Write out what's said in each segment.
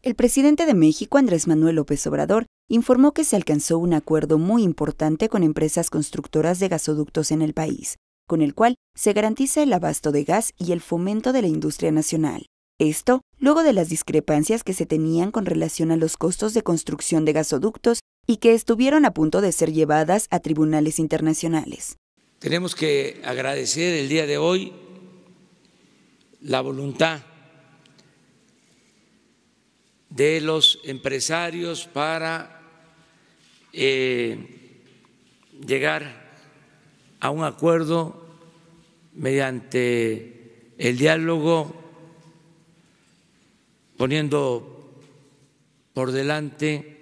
El presidente de México, Andrés Manuel López Obrador, informó que se alcanzó un acuerdo muy importante con empresas constructoras de gasoductos en el país, con el cual se garantiza el abasto de gas y el fomento de la industria nacional. Esto, luego de las discrepancias que se tenían con relación a los costos de construcción de gasoductos y que estuvieron a punto de ser llevadas a tribunales internacionales. Tenemos que agradecer el día de hoy la voluntad de los empresarios para eh, llegar a un acuerdo mediante el diálogo, poniendo por delante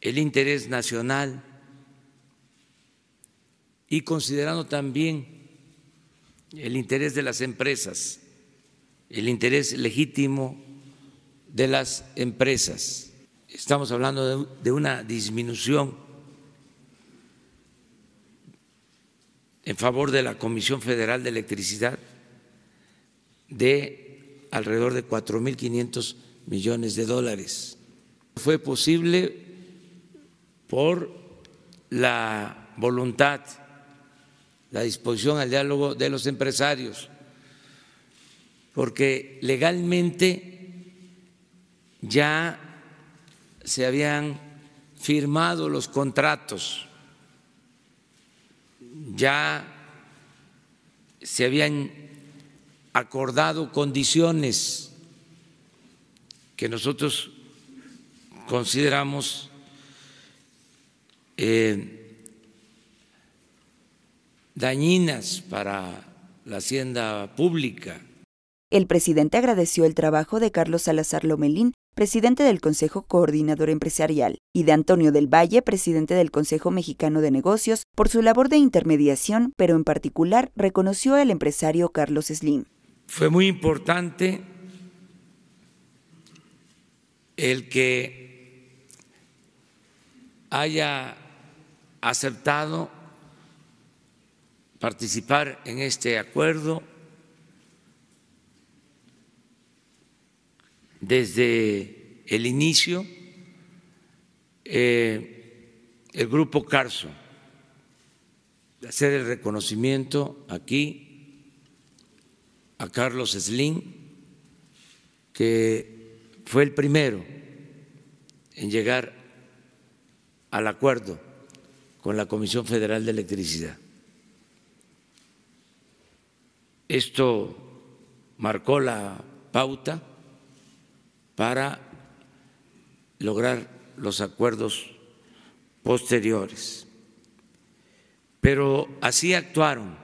el interés nacional y considerando también el interés de las empresas, el interés legítimo de las empresas. Estamos hablando de, una disminución en favor de la Comisión Federal de Electricidad de alrededor de 4.500 millones de dólares. Fue posible por la voluntad, la disposición al diálogo de los empresarios, porque legalmente ya se habían firmado los contratos, ya se habían acordado condiciones que nosotros consideramos eh, dañinas para la hacienda pública. El presidente agradeció el trabajo de Carlos Salazar Lomelín, presidente del Consejo Coordinador Empresarial, y de Antonio del Valle, presidente del Consejo Mexicano de Negocios, por su labor de intermediación, pero en particular reconoció al empresario Carlos Slim. Fue muy importante el que haya aceptado participar en este acuerdo desde el inicio eh, el grupo Carso, hacer el reconocimiento aquí a Carlos Slim, que fue el primero en llegar al acuerdo con la Comisión Federal de Electricidad. Esto marcó la pauta para lograr los acuerdos posteriores. Pero así actuaron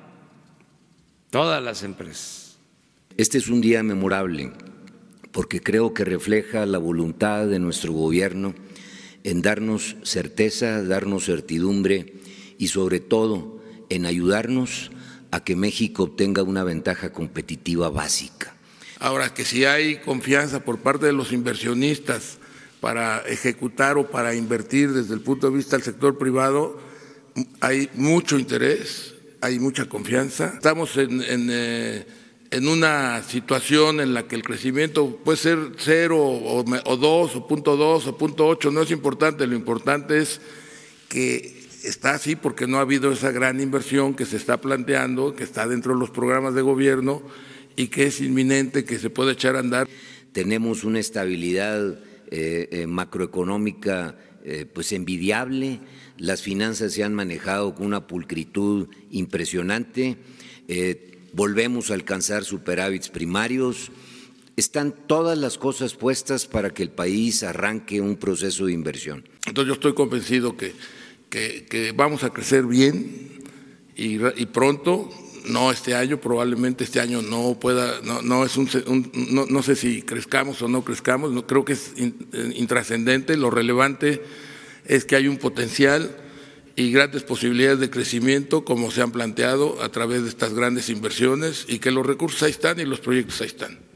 todas las empresas. Este es un día memorable porque creo que refleja la voluntad de nuestro gobierno en darnos certeza, darnos certidumbre y sobre todo en ayudarnos a que México obtenga una ventaja competitiva básica. Ahora, que si hay confianza por parte de los inversionistas para ejecutar o para invertir desde el punto de vista del sector privado, hay mucho interés, hay mucha confianza. Estamos en, eh, una situación en la que el crecimiento puede ser cero o, o dos o punto dos o punto ocho, no es importante, lo importante es que está así porque no ha habido esa gran inversión que se está planteando, que está dentro de los programas de gobierno y que es inminente que se pueda echar a andar. Tenemos una estabilidad eh, eh, macroeconómica eh, pues envidiable, las finanzas se han manejado con una pulcritud impresionante, volvemos a alcanzar superávits primarios, están todas las cosas puestas para que el país arranque un proceso de inversión. Entonces yo estoy convencido que, vamos a crecer bien y pronto no este año, probablemente este año no pueda, no, no es un, no, no, sé si crezcamos o no crezcamos, no, creo que es eh, intrascendente, lo relevante es que hay un potencial y grandes posibilidades de crecimiento como se han planteado a través de estas grandes inversiones y que los recursos ahí están y los proyectos ahí están.